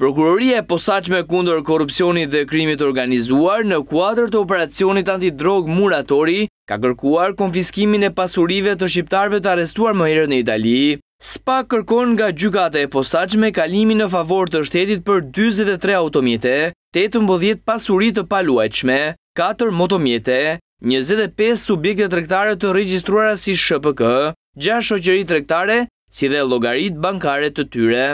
Prokuroria e posaqme kundër korupcionit dhe krimit organizuar në kuadrë të operacionit antidrog muratori ka kërkuar konfiskimin e pasurive të shqiptarve të arestuar më herët në Itali. SPA kërkon nga gjykate e posaqme kalimin në favor të shtetit për 23 automjete, 8 mbëdhjet pasurit të paluajqme, 4 motomjete, 25 subjekte trektare të registruara si SHPK, 6 shoqerit trektare si dhe logarit bankare të tyre.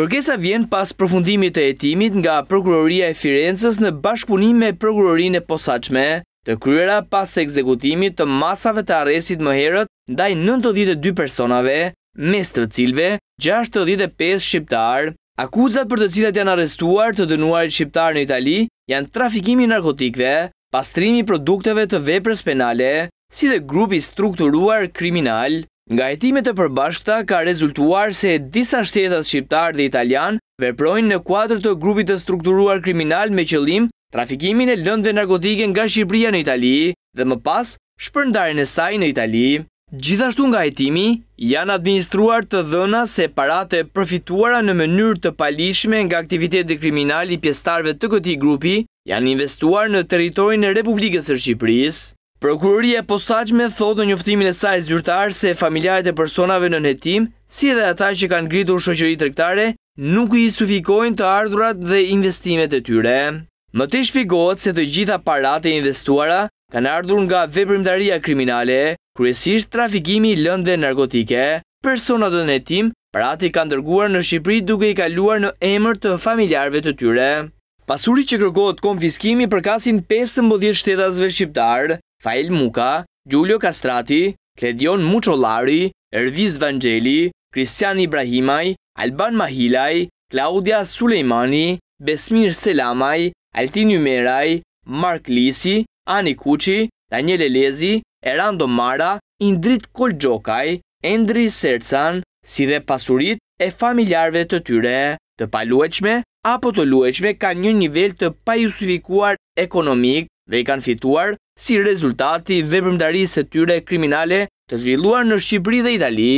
Kërkesa vjen pas përfundimit të jetimit nga Prokuroria e Firenzës në bashkëpunim me Prokurorin e Posaqme, të kryera pas ekzekutimit të masave të aresit më herët ndaj 92 personave, mes të cilve 65 shqiptar. Akuzat për të cilat janë arrestuar të dënuarit shqiptar në Itali janë trafikimi narkotikve, pastrimi produkteve të veprës penale, si dhe grupi strukturuar kriminalë. Nga jetimet e përbashkëta ka rezultuar se disa shtetat shqiptar dhe italian veprojnë në kuatër të grupit të strukturuar kriminal me qëllim trafikimin e lëndëve narkotike nga Shqipria në Italii dhe më pas shpërndarën e saj në Italii. Gjithashtu nga jetimi, janë administruar të dhëna se parate përfituara në mënyrë të palishme nga aktivitet dhe kriminali pjestarve të këti grupi janë investuar në teritorin e Republikës e Shqipërisë. Prokuroria posaqme thotë në njoftimin e saj zyrtar se familjarët e personave në nëhetim, si edhe ata që kanë gritur shoqëri trektare, nuk i sufikojnë të ardhurat dhe investimet e tyre. Më të shpigohet se të gjitha parate investuara kanë ardhur nga veprimtaria kriminale, kryesisht trafikimi dhe narkotike. Personat në nëhetim, parati kanë dërguar në Shqipëri duke i kaluar në emër të familjarëve të tyre. Pasuri që kërgohet konfiskimi përkasin 5-10 shtetasve shqiptarë, Fail Muka, Giulio Castrati, Kledion Mucholari, Erviz Vangeli, Kristian Ibrahimaj, Alban Mahilaj, Klaudia Sulejmani, Besmir Selamaj, Altin Jumeraj, Mark Lisi, Ani Kuqi, Daniele Lezi, Erando Mara, Indrit Kolgjokaj, Endri Sercan, si dhe pasurit e familjarve të tyre. Të paluechme apo të lueqme ka një nivel të pajusifikuar ekonomik dhe i kanë fituar si rezultati veprimtarisë së tyre kriminale të zhvilluar në Shqipëri dhe Itali.